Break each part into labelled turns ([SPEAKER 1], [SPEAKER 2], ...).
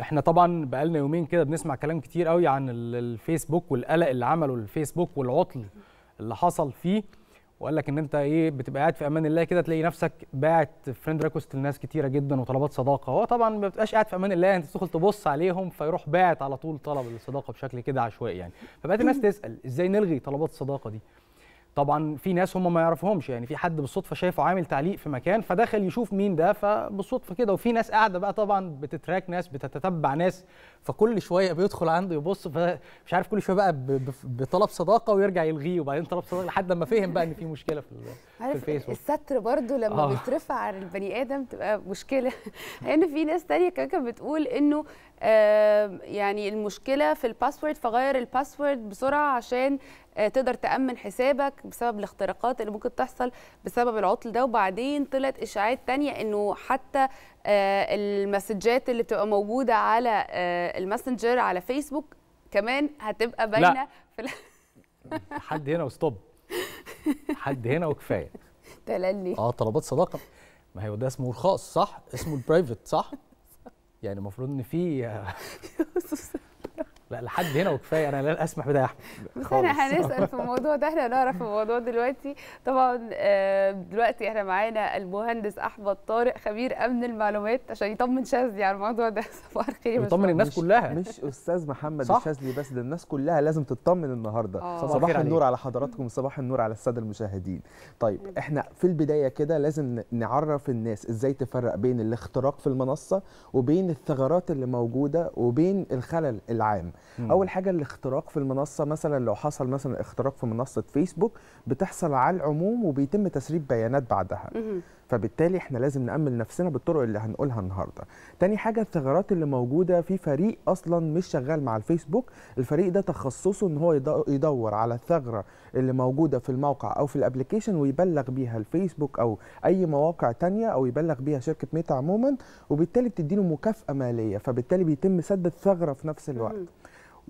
[SPEAKER 1] احنا طبعا بقالنا يومين كده بنسمع كلام كتير قوي عن الفيسبوك والقلق اللي عمله الفيسبوك والعطل اللي حصل فيه وقال لك ان انت ايه بتبقى قاعد في امان الله كده تلاقي نفسك باعت فريند ريكوست لناس كتيره جدا وطلبات صداقه هو طبعا ما بتبقاش قاعد في امان الله انت تدخل تبص عليهم فيروح باعت على طول طلب الصداقه بشكل كده عشوائي يعني فبقت الناس تسال ازاي نلغي طلبات الصداقه دي طبعا في ناس هم ما يعرفهمش يعني في حد بالصدفه شايفه عامل تعليق في مكان فدخل يشوف مين ده فبالصدفه كده وفي ناس قاعده بقى طبعا بتتراك ناس بتتتبع ناس فكل شويه بيدخل عنده يبص فمش عارف كل شويه بقى بطلب صداقه ويرجع يلغيه وبعدين طلب صداقه لحد ما فهم بقى ان في مشكله في, في الفيسبوك
[SPEAKER 2] الستر برضو لما آه. بيترفع عن البني ادم تبقى مشكله لان يعني في ناس تانية كمان بتقول انه آه يعني المشكله في الباسورد فغير الباسورد بسرعه عشان آه، تقدر تامن حسابك بسبب الاختراقات اللي ممكن تحصل بسبب العطل ده وبعدين طلعت اشاعات تانية انه حتى آه، المسجات اللي بتبقى موجوده على آه، الماسنجر على فيسبوك كمان هتبقى باينه في
[SPEAKER 1] حد هنا وستوب حد هنا وكفايه
[SPEAKER 2] تلني اه طلبات
[SPEAKER 1] صداقه ما هي ده اسمه الخاص صح اسمه البرايفت صح يعني المفروض ان في لحد هنا وكفايه انا لا اسمح بده يا احمد بس احنا هنسال في
[SPEAKER 2] الموضوع ده احنا هنعرف الموضوع دلوقتي طبعا آه، دلوقتي احنا معانا المهندس احمد طارق خبير امن المعلومات عشان يطمن شاذلي على الموضوع ده صباح الخير يطمن الناس كلها
[SPEAKER 3] مش استاذ محمد الشاذلي بس ده الناس كلها لازم تطمن النهارده آه. صباح النور على حضراتكم صباح النور على الساده المشاهدين طيب احنا في البدايه كده لازم نعرف الناس ازاي تفرق بين الاختراق في المنصه وبين الثغرات اللي موجوده وبين الخلل العام مم. اول حاجه الاختراق في المنصه مثلا لو حصل مثلا اختراق في منصه فيسبوك بتحصل على العموم وبيتم تسريب بيانات بعدها مم. فبالتالي احنا لازم نامن نفسنا بالطرق اللي هنقولها النهارده تاني حاجه الثغرات اللي موجوده في فريق اصلا مش شغال مع الفيسبوك الفريق ده تخصصه ان هو يدور على الثغره اللي موجوده في الموقع او في الابلكيشن ويبلغ بيها الفيسبوك او اي مواقع تانية او يبلغ بيها شركه ميتا عموما وبالتالي بتديله مكافاه ماليه فبالتالي بيتم سد الثغره في نفس الوقت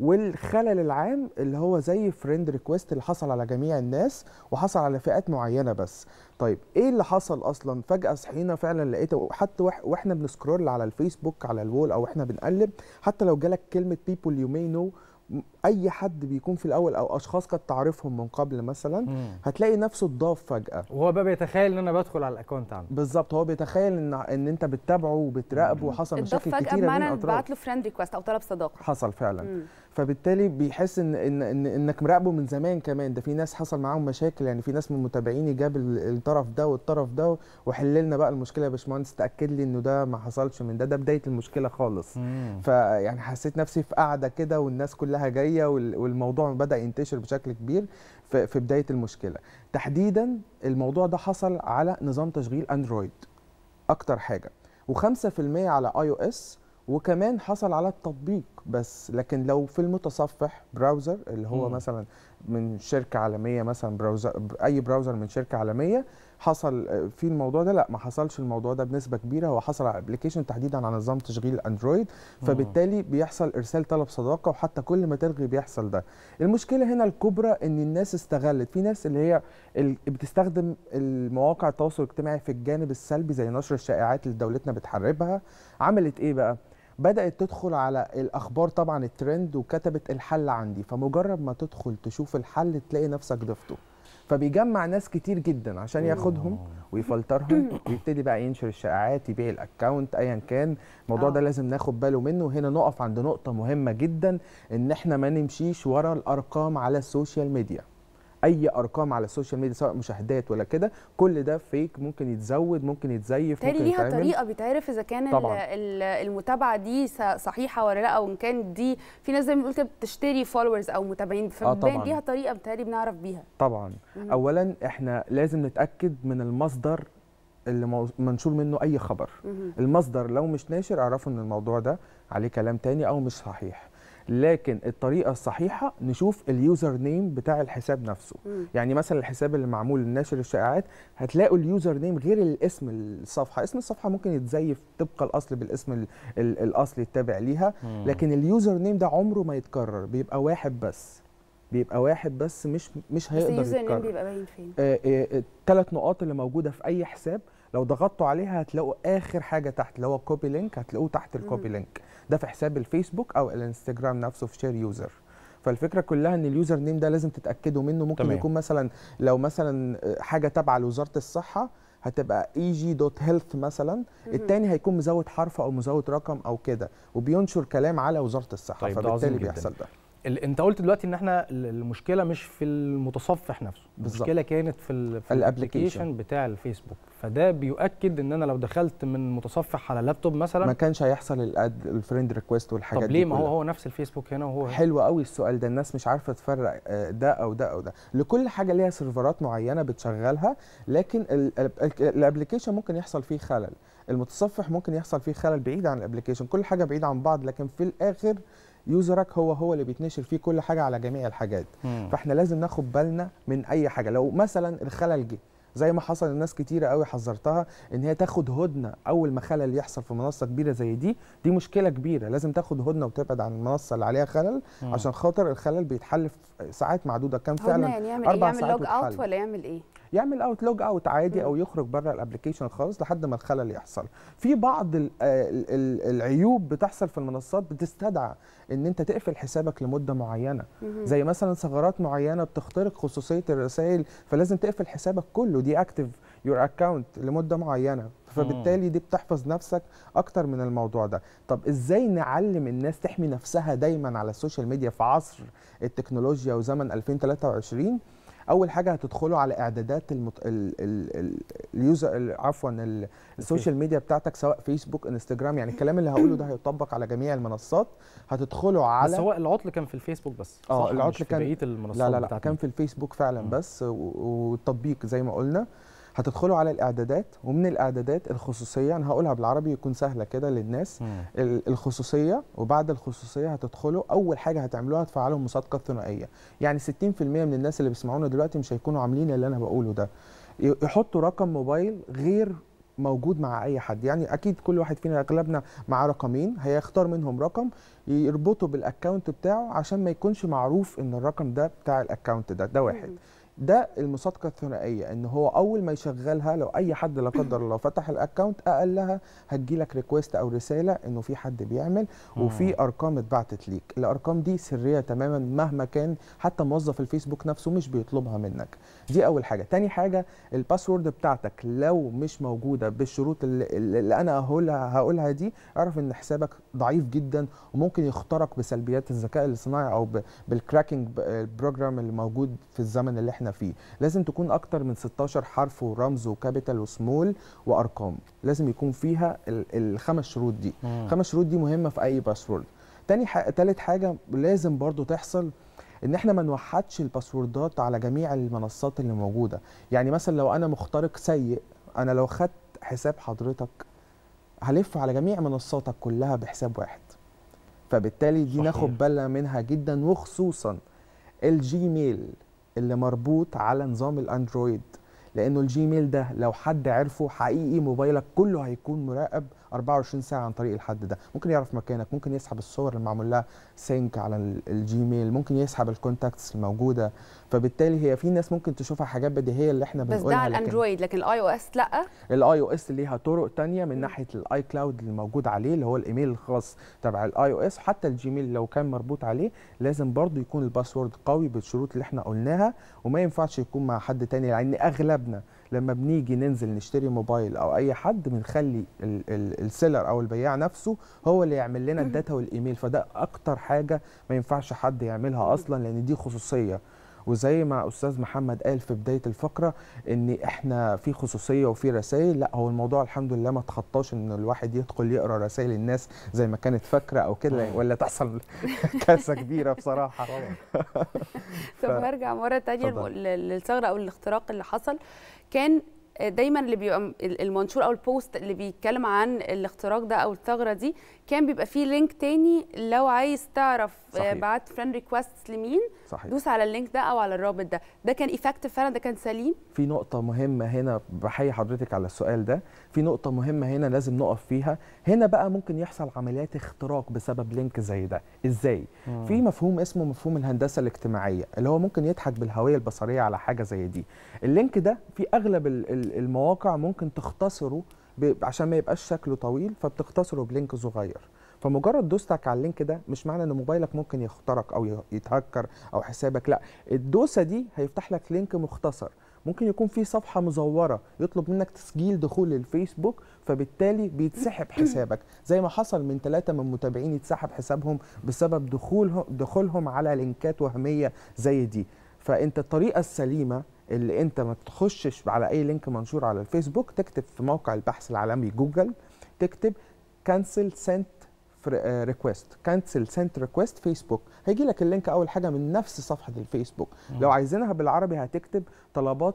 [SPEAKER 3] والخلل العام اللي هو زي فريند ريكويست اللي حصل على جميع الناس وحصل على فئات معينه بس طيب ايه اللي حصل اصلا فجاه صحينا فعلا لقيت حتى واحنا بنسكرول على الفيسبوك على الوول او احنا بنقلب حتى لو جالك كلمه people you may know اي حد بيكون في الاول او اشخاص كانت تعرفهم من قبل مثلا مم. هتلاقي نفسه اتضاف فجاه
[SPEAKER 1] وهو بقى بيتخيل ان انا بدخل على
[SPEAKER 3] الاكونت عنده بالظبط هو بيتخيل ان ان انت بتتابعه وبتراقبه وحصل مشاكل كتير بين اطراف اتضاف فجاه بعت
[SPEAKER 2] له فريند ريكوست او طلب صداقه
[SPEAKER 3] حصل فعلا مم. فبالتالي بيحس ان, إن, إن انك مراقبه من زمان كمان ده في ناس حصل معاهم مشاكل يعني في ناس من متابعيني جاب الطرف ده والطرف ده وحللنا بقى المشكله يا باشمهندس تاكد لي انه ده ما حصلش من ده ده بدايه المشكله خالص فيعني حسيت نفسي في قاعده كده والناس كلها جايه العالميه والموضوع بدا ينتشر بشكل كبير في بدايه المشكله تحديدا الموضوع ده حصل على نظام تشغيل اندرويد اكتر حاجه و5% على اي او اس وكمان حصل على التطبيق بس لكن لو في المتصفح براوزر اللي هو م. مثلا من شركه عالميه مثلا براوزر اي براوزر من شركه عالميه حصل آه، في الموضوع ده لا ما حصلش الموضوع ده بنسبه كبيره هو حصل على ابلكيشن تحديدا على نظام تشغيل اندرويد فبالتالي بيحصل ارسال طلب صداقه وحتى كل ما تلغي بيحصل ده المشكله هنا الكبرى ان الناس استغلت في ناس اللي هي اللي بتستخدم المواقع التواصل الاجتماعي في الجانب السلبي زي نشر الشائعات اللي دولتنا بتحاربها عملت ايه بقى بدات تدخل على الاخبار طبعا الترند وكتبت الحل عندي فمجرد ما تدخل تشوف الحل تلاقي نفسك ضفته فبيجمع ناس كتير جدا عشان ياخدهم ويفلترهم ويبتدي بقى ينشر الشائعات يبيع الاكونت ايا كان الموضوع ده آه. لازم ناخد باله منه وهنا نقف عند نقطه مهمه جدا ان احنا ما نمشيش ورا الارقام على السوشيال ميديا اي ارقام على السوشيال ميديا سواء مشاهدات ولا كده كل ده فيك ممكن يتزود ممكن يتزيف ممكن ليها يتعمل. طريقه
[SPEAKER 2] بيتعرف اذا كان طبعاً. المتابعه دي صحيحه ولا لا وان كان دي في ناس زي ما بنقول كده بتشتري فولورز او متابعين فبتبان آه ليها طريقه بتهيألي بنعرف بيها
[SPEAKER 3] طبعا مم. اولا احنا لازم نتاكد من المصدر اللي منشور منه اي خبر مم. المصدر لو مش ناشر اعرفوا ان الموضوع ده عليه كلام تاني او مش صحيح لكن الطريقه الصحيحه نشوف اليوزر نيم بتاع الحساب نفسه م. يعني مثلا الحساب اللي معمول لناشر الشائعات هتلاقوا اليوزر نيم غير الاسم الصفحه اسم الصفحه ممكن يتزيف طبق الاصل بالاسم الـ الـ الاصلي التابع ليها م. لكن اليوزر نيم ده عمره ما يتكرر بيبقى واحد بس بيبقى واحد بس مش مش هيقدر بس نيم بيبقى باين فين ثلاث آه آه نقاط اللي موجوده في اي حساب لو ضغطتوا عليها هتلاقوا اخر حاجه تحت اللي هو كوبي لينك هتلاقوه تحت الكوبي لينك ده في حساب الفيسبوك او الانستجرام نفسه في شير يوزر فالفكره كلها ان اليوزر نيم ده لازم تتاكدوا منه ممكن تمام. يكون مثلا لو مثلا آه، حاجه تابعه لوزاره الصحه هتبقى اي جي دوت هيلث مثلا الثاني هيكون مزود حرف او مزود رقم او كده وبينشر كلام على وزاره الصحه طيب فبالتالي بيحصل ده
[SPEAKER 1] انت قلت دلوقتي ان احنا المشكله مش في المتصفح نفسه بالزبط. المشكله كانت في, في الابلكيشن بتاع الفيسبوك فده بيؤكد ان انا لو دخلت من متصفح على لابتوب مثلا ما
[SPEAKER 3] كانش هيحصل الأد... الفريند ريكويست والحاجات طب ليه ما هو هو نفس الفيسبوك هنا وهو حلو قوي السؤال ده الناس مش عارفه تفرق آه، ده او ده او ده لكل حاجه ليها سيرفرات معينه بتشغلها لكن الابلكيشن ممكن يحصل فيه خلل المتصفح ممكن يحصل فيه خلل بعيد عن الابلكيشن كل حاجه بعيده عن بعض لكن في الاخر يوزرك هو هو اللي بيتنشر فيه كل حاجه على جميع الحاجات مم. فاحنا لازم ناخد بالنا من اي حاجه لو مثلا الخلل جه زي ما حصل لناس كتيرة قوي حذرتها ان هي تاخد هدنه اول ما خلل يحصل في منصه كبيره زي دي دي مشكله كبيره لازم تاخد هدنه وتبعد عن المنصه اللي عليها خلل مم. عشان خاطر الخلل بيتحل في ساعات معدوده كان فعلا يعني يعمل إيه؟ اربع إيه؟ يعمل ساعات لوج اوت ولا يعمل ايه يعمل اوت لوج اوت عادي او يخرج بره الابلكيشن خالص لحد ما الخلل يحصل في بعض العيوب بتحصل في المنصات بتستدعى ان انت تقفل حسابك لمده معينه زي مثلا ثغرات معينه بتخترق خصوصيه الرسائل فلازم تقفل حسابك كله دي اكتف يور اكونت لمده معينه فبالتالي دي بتحفظ نفسك اكتر من الموضوع ده طب ازاي نعلم الناس تحمي نفسها دايما على السوشيال ميديا في عصر التكنولوجيا وزمن 2023 اول حاجه هتدخلوا على اعدادات المط... ال... ال... اليوزر عفوا ال... السوشيال ميديا بتاعتك سواء فيسبوك انستجرام يعني الكلام اللي هقوله ده هيطبق على جميع المنصات هتدخلوا على سواء
[SPEAKER 1] العطل كان في الفيسبوك بس اه العطل كان في بقيه المنصات لا لا لا
[SPEAKER 3] كان في الفيسبوك فعلا بس والتطبيق زي ما قلنا هتدخلوا على الاعدادات ومن الاعدادات الخصوصيه انا هقولها بالعربي يكون سهله كده للناس مم. الخصوصيه وبعد الخصوصيه هتدخلوا اول حاجه هتعملوها تفعلوا المصادقه الثنائيه يعني 60% من الناس اللي بيسمعونا دلوقتي مش هيكونوا عاملين اللي انا بقوله ده يحطوا رقم موبايل غير موجود مع اي حد يعني اكيد كل واحد فينا اغلبنا معاه رقمين هيختار منهم رقم يربطه بالاكونت بتاعه عشان ما يكونش معروف ان الرقم ده بتاع الاكونت ده ده واحد ده المصادقه الثنائيه ان هو اول ما يشغلها لو اي حد لا قدر الله فتح الاكونت اقلها هتجيلك ريكويست او رساله انه في حد بيعمل وفي ارقام اتبعتت ليك الارقام دي سريه تماما مهما كان حتى موظف الفيسبوك نفسه مش بيطلبها منك دي اول حاجه تاني حاجه الباسورد بتاعتك لو مش موجوده بالشروط اللي, اللي انا هقولها هقولها دي اعرف ان حسابك ضعيف جدا وممكن يخترق بسلبيات الذكاء الاصطناعي او بالكراكنج بروجرام اللي موجود في الزمن اللي احنا فيه لازم تكون اكتر من 16 حرف ورمز وكابيتال وسمول وارقام لازم يكون فيها الخمس شروط دي الخمس شروط دي مهمه في اي باسورد تاني حاجه تالت حاجه لازم برضو تحصل ان احنا ما نوحدش الباسوردات على جميع المنصات اللي موجوده يعني مثلا لو انا مخترق سيء انا لو خدت حساب حضرتك هلف على جميع منصاتك كلها بحساب واحد فبالتالي دي ناخد بالنا منها جدا وخصوصا الجيميل اللي مربوط على نظام الاندرويد لانه الجيميل ده لو حد عرفه حقيقي موبايلك كله هيكون مراقب 24 ساعه عن طريق الحد ده ممكن يعرف مكانك ممكن يسحب الصور اللي معمول لها سينك على الجيميل ممكن يسحب الكونتاكتس الموجوده فبالتالي هي في ناس ممكن تشوفها حاجات بديهيه اللي احنا بنقولها بس ده على الاندرويد
[SPEAKER 2] لكن الاي او اس لا
[SPEAKER 3] الاي او اس ليها طرق ثانيه من م. ناحيه الاي كلاود اللي موجود عليه اللي هو الايميل الخاص تبع الاي او اس حتى الجيميل لو كان مربوط عليه لازم برضه يكون الباسورد قوي بالشروط اللي احنا قلناها وما ينفعش يكون مع حد ثاني لان اغلبنا لما بنيجي ننزل نشتري موبايل او اي حد بنخلي السيلر او البياع نفسه هو اللي يعمل لنا الداتا والايميل فده اكتر حاجه ما ينفعش حد يعملها اصلا لان دي خصوصيه وزي ما استاذ محمد قال في بدايه الفقره ان احنا في خصوصيه وفي رسائل لا هو الموضوع الحمد لله ما تخطاش ان الواحد يدخل يقرا رسائل الناس زي ما كانت فاكره او كده آه. ولا تحصل كارثه كبيره بصراحه طب نرجع
[SPEAKER 2] مره ثانيه للثغره او الاختراق اللي حصل كان دايما اللي بيبقى المنشور او البوست اللي بيتكلم عن الاختراق ده او الثغره دي كان بيبقى فيه لينك تاني لو عايز تعرف آه، بعت فريند ريكوست لمين صحيح. دوس على اللينك ده او على الرابط ده ده كان ايفكتيف فعلا ده كان سليم
[SPEAKER 3] في نقطه مهمه هنا بحيي حضرتك على السؤال ده في نقطه مهمه هنا لازم نقف فيها هنا بقى ممكن يحصل عمليات اختراق بسبب لينك زي ده ازاي مم. في مفهوم اسمه مفهوم الهندسه الاجتماعيه اللي هو ممكن يضحك بالهويه البصريه على حاجه زي دي اللينك ده في اغلب ال المواقع ممكن تختصره عشان ما يبقاش شكله طويل فبتختصره بلينك صغير فمجرد دوستك على اللينك ده مش معنى ان موبايلك ممكن يخترق او يتهكر او حسابك لا الدوسه دي هيفتح لك لينك مختصر ممكن يكون في صفحه مزوره يطلب منك تسجيل دخول للفيسبوك فبالتالي بيتسحب حسابك زي ما حصل من ثلاثه من متابعين يتسحب حسابهم بسبب دخولهم دخولهم على لينكات وهميه زي دي فانت الطريقه السليمه اللي انت ما تخشش على اي لينك منشور على الفيسبوك تكتب في موقع البحث العالمي جوجل تكتب cancel sent ريكويست كانسل سنت ريكويست فيسبوك هيجي لك اللينك اول حاجه من نفس صفحه الفيسبوك مم. لو عايزينها بالعربي هتكتب طلبات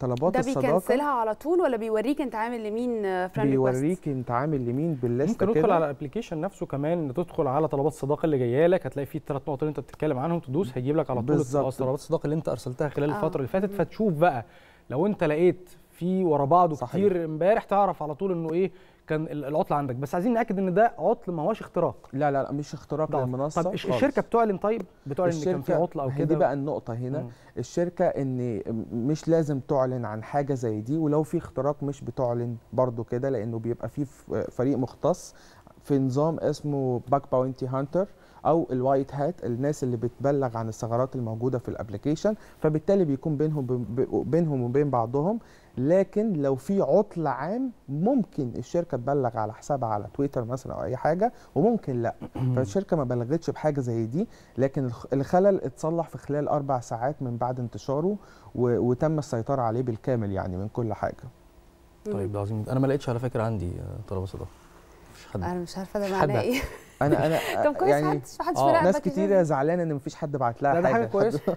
[SPEAKER 3] طلبات الصداقه ده بيكنسلها
[SPEAKER 2] على طول ولا بيوريك انت عامل لمين فريند uh, بيوريك
[SPEAKER 3] انت عامل لمين بالليست
[SPEAKER 1] ممكن تدخل على الابلكيشن نفسه كمان تدخل على طلبات الصداقه اللي جايه لك هتلاقي فيه الثلاث نقط اللي انت بتتكلم عنهم تدوس هيجيب لك على طول طلبات الصداقه اللي انت ارسلتها خلال آه. الفتره اللي فاتت فتشوف بقى لو انت لقيت في ورا بعضه كتير امبارح تعرف على طول انه ايه كان العطل عندك بس عايزين ناكد ان ده عطل ما هوش اختراق لا لا,
[SPEAKER 3] لا مش اختراق ده. للمنصه طب الشركه بتعلن طيب بتعلن ان كان في عطل او كده دي بقى النقطه هنا مم. الشركه ان مش لازم تعلن عن حاجه زي دي ولو في اختراق مش بتعلن برضو كده لانه بيبقى في فريق مختص في نظام اسمه باك باونتي هانتر او الوايت هات الناس اللي بتبلغ عن الثغرات الموجوده في الابلكيشن فبالتالي بيكون بينهم بينهم وبين بعضهم لكن لو في عطل عام ممكن الشركه تبلغ على حسابها على تويتر مثلا او اي حاجه وممكن لا فالشركه ما بلغتش بحاجه زي دي لكن الخلل اتصلح في خلال اربع ساعات من بعد انتشاره وتم السيطره عليه بالكامل يعني من كل حاجه طيب ده عظيم انا ما لقيتش على فكره عندي آه، طلبه صداقه حد انا
[SPEAKER 2] مش عارفه ده معناه ايه انا انا
[SPEAKER 3] طب كويس يعني حدش محدش آه. في ناس كتيره زعلانه ان مفيش حد بعت لها حاجه ده حاجه كويسه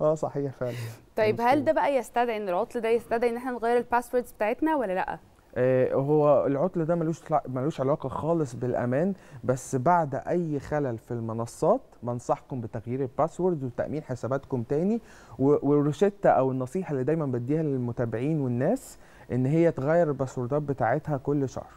[SPEAKER 3] اه صحيح فعلا
[SPEAKER 2] طيب هل ده بقى يستدعي ان العطل ده يستدعي ان احنا نغير الباسوردز بتاعتنا ولا لا؟
[SPEAKER 3] آه، هو العطل ده ملوش ملوش علاقه خالص بالامان بس بعد اي خلل في المنصات بنصحكم بتغيير الباسورد وتامين حساباتكم تاني والروشته او النصيحه اللي دايما بديها للمتابعين والناس ان هي تغير الباسوردات بتاعتها كل شهر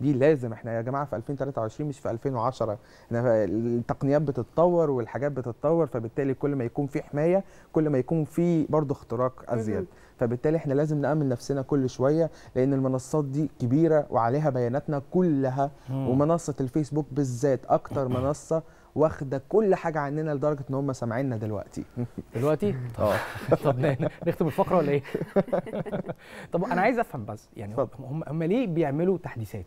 [SPEAKER 3] دي لازم احنا يا جماعه في 2023 مش في 2010 احنا التقنيات بتتطور والحاجات بتتطور فبالتالي كل ما يكون في حمايه كل ما يكون في برضه اختراق ازيد فبالتالي احنا لازم نامن نفسنا كل شويه لان المنصات دي كبيره وعليها بياناتنا كلها ومنصه الفيسبوك بالذات اكتر منصه واخده كل حاجه عننا لدرجه ان هم سامعيننا دلوقتي دلوقتي اه طب نختم الفقره ولا ايه طب انا عايز افهم بس يعني
[SPEAKER 1] هم هم ليه بيعملوا تحديثات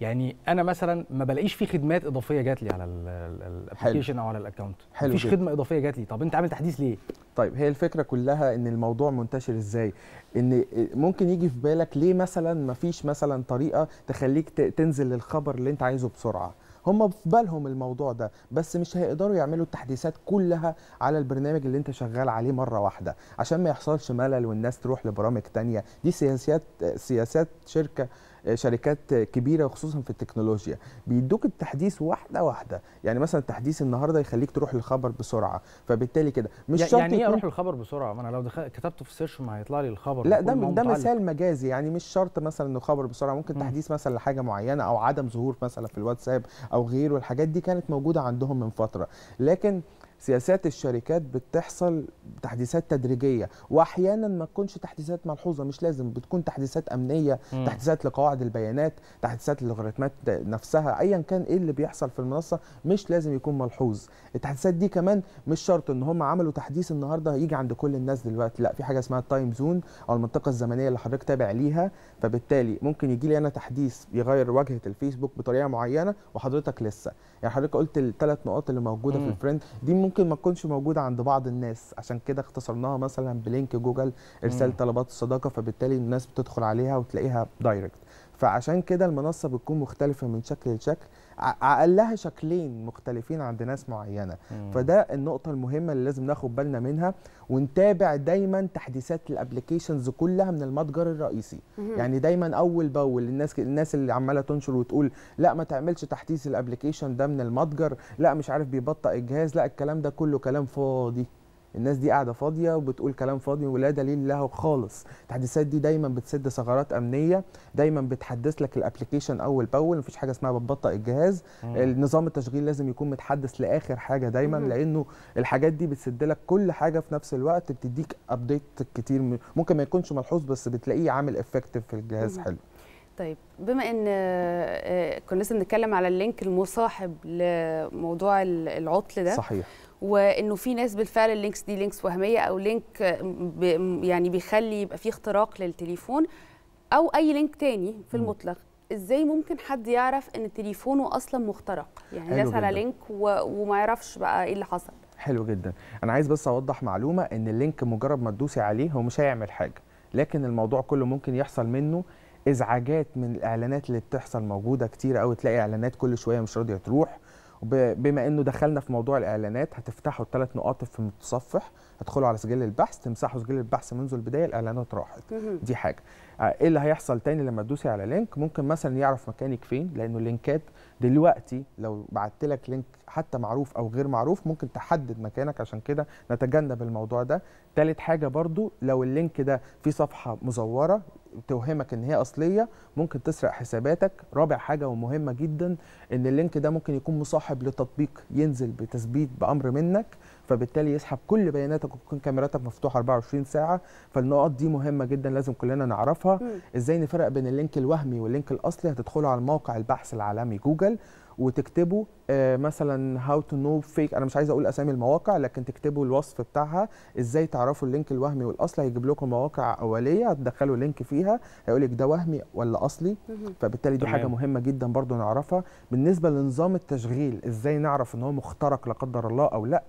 [SPEAKER 1] يعني انا مثلا ما بلاقيش في خدمات اضافيه جات
[SPEAKER 3] لي على الابلكيشن او على الاكونت حلو مفيش خدمه اضافيه جات لي طب انت عامل تحديث ليه طيب هي الفكره كلها ان الموضوع منتشر ازاي ان ممكن يجي في بالك ليه مثلا مفيش مثلا طريقه تخليك تنزل للخبر اللي انت عايزه بسرعه هم في بالهم الموضوع ده بس مش هيقدروا يعملوا التحديثات كلها على البرنامج اللي انت شغال عليه مره واحده عشان ما يحصلش ملل والناس تروح لبرامج تانية دي سياسات سياسات شركه شركات كبيره خصوصا في التكنولوجيا بيدوك التحديث واحده واحده يعني مثلا التحديث النهارده يخليك تروح للخبر بسرعه فبالتالي كده مش يعني شرط يعني ايه اروح
[SPEAKER 1] للخبر بسرعه ما انا لو دخل... كتبته في سيرش ما هيطلع لي الخبر لا ده ده مثال
[SPEAKER 3] مجازي يعني مش شرط مثلا انه خبر بسرعه ممكن م. تحديث مثلا لحاجه معينه او عدم ظهور مثلا في الواتساب او غيره الحاجات دي كانت موجوده عندهم من فتره لكن سياسات الشركات بتحصل تحديثات تدريجيه واحيانا ما تكونش تحديثات ملحوظه مش لازم بتكون تحديثات امنيه مم. تحديثات لقواعد البيانات تحديثات للوغاريتمات نفسها ايا كان ايه اللي بيحصل في المنصه مش لازم يكون ملحوظ التحديثات دي كمان مش شرط ان هم عملوا تحديث النهارده هيجي عند كل الناس دلوقتي لا في حاجه اسمها التايم زون او المنطقه الزمنيه اللي حضرتك تابع ليها فبالتالي ممكن يجي لي انا تحديث يغير واجهه الفيسبوك بطريقه معينه وحضرتك لسه يعني حضرتك قلت الثلاث نقاط اللي موجوده مم. في الفريند دي ممكن ما تكونش موجوده عند بعض الناس عشان كده اختصرناها مثلا بلينك جوجل ارسال طلبات الصداقه فبالتالي الناس بتدخل عليها وتلاقيها دايركت فعشان كده المنصه بتكون مختلفه من شكل لشكل عقلها شكلين مختلفين عند ناس معينه مم. فده النقطه المهمه اللي لازم ناخد بالنا منها ونتابع دايما تحديثات الابلكيشنز كلها من المتجر الرئيسي مم. يعني دايما اول باول الناس الناس اللي عماله تنشر وتقول لا ما تعملش تحديث الابلكيشن ده من المتجر لا مش عارف بيبطئ الجهاز لا الكلام ده كله كلام فاضي الناس دي قاعده فاضيه وبتقول كلام فاضي ولا دليل له خالص التحديثات دي دايما بتسد ثغرات امنيه دايما بتحدث لك الابلكيشن اول باول مفيش حاجه اسمها بتبطئ الجهاز مم. نظام التشغيل لازم يكون متحدث لاخر حاجه دايما مم. لانه الحاجات دي بتسد لك كل حاجه في نفس الوقت بتديك ابديت كتير ممكن ما يكونش ملحوظ بس بتلاقيه عامل افكتيف في الجهاز مم. حلو
[SPEAKER 2] طيب بما ان آه، كنا لسه بنتكلم على اللينك المصاحب لموضوع العطل ده صحيح وانه في ناس بالفعل اللينكس دي لينكس وهميه او لينك آه، يعني بيخلي يبقى في اختراق للتليفون او اي لينك تاني في المطلق ازاي ممكن حد يعرف ان تليفونه اصلا مخترق يعني داس على لينك و... وما يعرفش بقى ايه اللي حصل
[SPEAKER 3] حلو جدا انا عايز بس اوضح معلومه ان اللينك مجرد ما تدوسي عليه هو مش هيعمل حاجه لكن الموضوع كله ممكن يحصل منه ازعاجات من الاعلانات اللي بتحصل موجوده كتير قوي تلاقي اعلانات كل شويه مش راضيه تروح بما انه دخلنا في موضوع الاعلانات هتفتحوا الثلاث نقاط في المتصفح هتدخلوا على سجل البحث تمسحوا سجل البحث منذ البدايه الاعلانات راحت دي حاجه آه، ايه اللي هيحصل تاني لما تدوسي على لينك ممكن مثلا يعرف مكانك فين لانه اللينكات دلوقتي لو بعت لك لينك حتى معروف او غير معروف ممكن تحدد مكانك عشان كده نتجنب الموضوع ده تالت حاجه برضو لو اللينك ده في صفحه مزوره توهمك ان هي اصليه ممكن تسرق حساباتك رابع حاجه ومهمه جدا ان اللينك ده ممكن يكون مصاحب لتطبيق ينزل بتثبيت بامر منك فبالتالي يسحب كل بياناتك وتكون كاميراتك مفتوحه 24 ساعه فالنقط دي مهمه جدا لازم كلنا نعرفها م. ازاي نفرق بين اللينك الوهمي واللينك الاصلي هتدخله على موقع البحث العالمي جوجل وتكتبوا آه، مثلا هاو تو نو فيك انا مش عايز اقول اسامي المواقع لكن تكتبوا الوصف بتاعها ازاي تعرفوا اللينك الوهمي والاصلي هيجيب لكم مواقع اوليه هتدخلوا لينك فيها هيقول لك ده وهمي ولا اصلي فبالتالي دي حاجه مهمه جدا برضو نعرفها بالنسبه لنظام التشغيل ازاي نعرف ان هو مخترق لا قدر الله او لا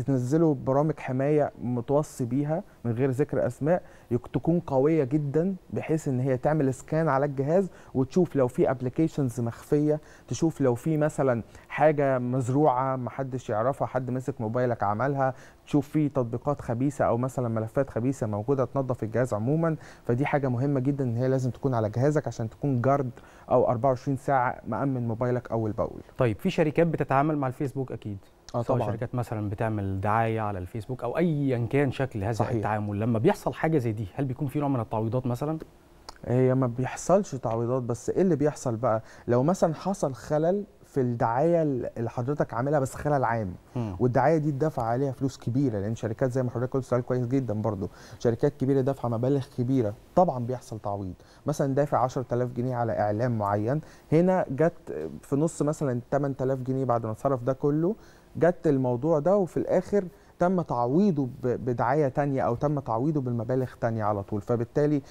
[SPEAKER 3] تنزلوا برامج حمايه متوصي بيها من غير ذكر اسماء تكون قويه جدا بحيث ان هي تعمل سكان على الجهاز وتشوف لو في ابلكيشنز مخفيه تشوف لو في مثلا حاجه مزروعه محدش يعرفها حد مسك موبايلك عملها تشوف في تطبيقات خبيثه او مثلا ملفات خبيثه موجوده تنظف الجهاز عموما فدي حاجه مهمه جدا ان هي لازم تكون على جهازك عشان تكون جارد او 24 ساعه مامن موبايلك اول باول طيب في شركات بتتعامل مع الفيسبوك اكيد آه طبعا شركات
[SPEAKER 1] مثلا بتعمل دعايه على الفيسبوك او ايا كان
[SPEAKER 3] شكل هذا صحيح. التعامل لما بيحصل حاجه زي دي هل بيكون في نوع من التعويضات مثلا هي ما بيحصلش تعويضات بس ايه اللي بيحصل بقى لو مثلا حصل خلل في الدعايه اللي حضرتك عاملها بس خلل عام والدعايه دي اتدفع عليها فلوس كبيره لان شركات زي ما حضرتك قلت سؤال كويس جدا برضو شركات كبيره دافعه مبالغ كبيره طبعا بيحصل تعويض مثلا دافع 10000 جنيه على اعلان معين هنا جت في نص مثلا 8000 جنيه بعد ما اتصرف ده كله جت الموضوع ده وفي الاخر تم تعويضه بدعايه تانية او تم تعويضه بالمبالغ تانية على طول فبالتالي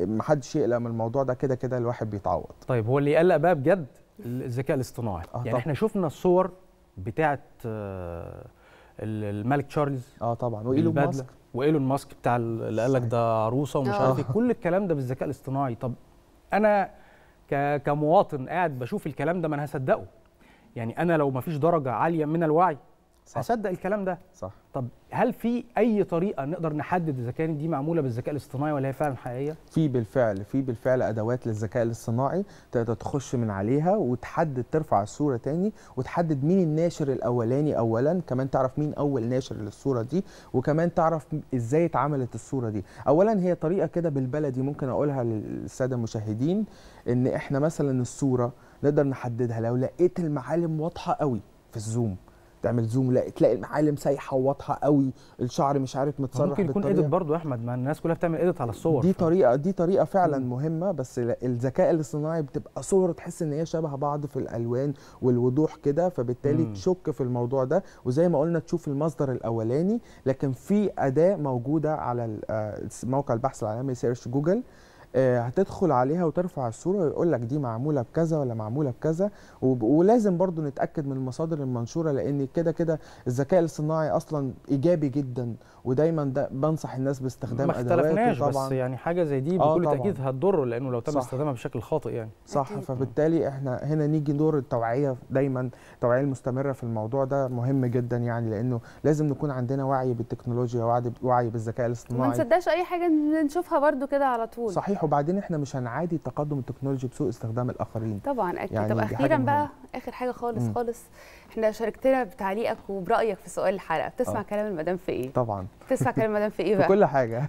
[SPEAKER 3] محدش يقلق من الموضوع ده كده كده الواحد بيتعوض
[SPEAKER 1] طيب هو اللي يقلق بقى بجد الذكاء الاصطناعي آه يعني طبعا.
[SPEAKER 3] احنا شفنا الصور
[SPEAKER 1] بتاعه آه، الملك تشارلز اه طبعا وايلون ماسك وايلون ماسك بتاع اللي قال لك ده عروسه ومش عارف ايه آه. كل الكلام ده بالذكاء الاصطناعي طب انا كمواطن قاعد بشوف الكلام ده ما انا هصدقه يعني انا لو ما فيش درجه عاليه من الوعي صح. هصدق الكلام ده صح طب هل في اي طريقه نقدر نحدد اذا كانت دي معموله بالذكاء الاصطناعي ولا هي فعلا حقيقيه
[SPEAKER 3] في بالفعل في بالفعل ادوات للذكاء الاصطناعي تقدر تخش من عليها وتحدد ترفع الصوره تاني وتحدد مين الناشر الاولاني اولا كمان تعرف مين اول ناشر للصوره دي وكمان تعرف ازاي اتعملت الصوره دي اولا هي طريقه كده بالبلدي ممكن اقولها للساده المشاهدين ان احنا مثلا الصوره نقدر نحددها لو لقيت المعالم واضحه قوي في الزوم تعمل زوم لا تلاقي المعالم سايحه وواضحه قوي الشعر مش عارف متصرف ممكن يكون ايديت
[SPEAKER 1] برضو يا احمد ما الناس كلها بتعمل ايديت على الصور دي ف...
[SPEAKER 3] طريقه دي طريقه فعلا مم. مهمه بس الذكاء الاصطناعي بتبقى صور تحس ان هي شبه بعض في الالوان والوضوح كده فبالتالي مم. تشك في الموضوع ده وزي ما قلنا تشوف المصدر الاولاني لكن في اداه موجوده على آه، موقع البحث العالمي سيرش جوجل آه، هتدخل عليها وترفع الصوره ويقول لك دي معموله بكذا ولا معموله بكذا ولازم برضو نتاكد من المصادر المنشوره لان كده كده الذكاء الاصطناعي اصلا ايجابي جدا ودايما ده بنصح الناس باستخدام ما اختلفناش بس يعني
[SPEAKER 1] حاجه زي دي آه بكل آه تاكيد هتضر لانه لو تم استخدامها بشكل خاطئ يعني
[SPEAKER 3] صح أكيد. فبالتالي احنا هنا نيجي دور التوعيه دايما التوعيه المستمره في الموضوع ده مهم جدا يعني لانه لازم نكون عندنا وعي بالتكنولوجيا وعي وعي بالذكاء الاصطناعي ما نصدقش
[SPEAKER 2] اي حاجه نشوفها برده كده على طول صحيح
[SPEAKER 3] وبعدين احنا مش هنعادي تقدم التكنولوجي بسوء استخدام الاخرين
[SPEAKER 2] طبعا اكيد يعني طب اخيرا بقى اخر حاجه خالص م. خالص احنا شاركتنا بتعليقك وبرايك في سؤال الحلقه بتسمع أوه. كلام المدام في ايه طبعا بتسمع كلام المدام في ايه بقى في كل
[SPEAKER 3] حاجه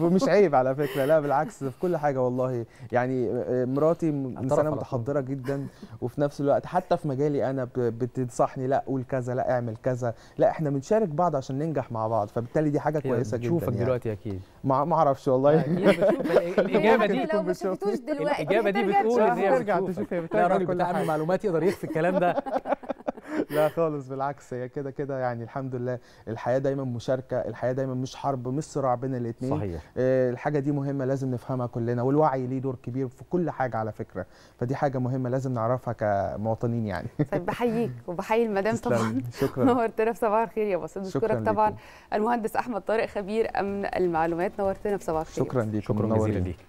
[SPEAKER 3] ومش عيب على فكره لا بالعكس في كل حاجه والله يعني آه، آه، مراتي انسانه متحضره جدا وفي نفس الوقت حتى في مجالي انا بتنصحني لا قول كذا لا اعمل كذا لا احنا بنشارك بعض عشان ننجح مع بعض فبالتالي دي حاجه كويسه جدا بتشوفك يعني. دلوقتي اكيد ما اعرفش والله
[SPEAKER 2] الاجابه دي لو ما شفتوش دلوقتي الاجابه دي بتقول ان هي بتشوفك لا راجل بتاع
[SPEAKER 3] المعلومات يقدر يخفي الكلام ده لا خالص بالعكس هي كده كده يعني الحمد لله الحياه دايما مشاركه الحياه دايما مش حرب مش صراع بين الاثنين صحيح آه الحاجه دي مهمه لازم نفهمها كلنا والوعي ليه دور كبير في كل حاجه على فكره فدي حاجه مهمه لازم نعرفها كمواطنين يعني طيب
[SPEAKER 2] بحييك وبحيي المدام طبعا شكرا نورتنا في صباح الخير يا باسل نشكرك طبعا ليكم. المهندس احمد طارق خبير امن المعلومات نورتنا في صباح الخير شكرا ليك
[SPEAKER 1] شكرا جزيلا ليك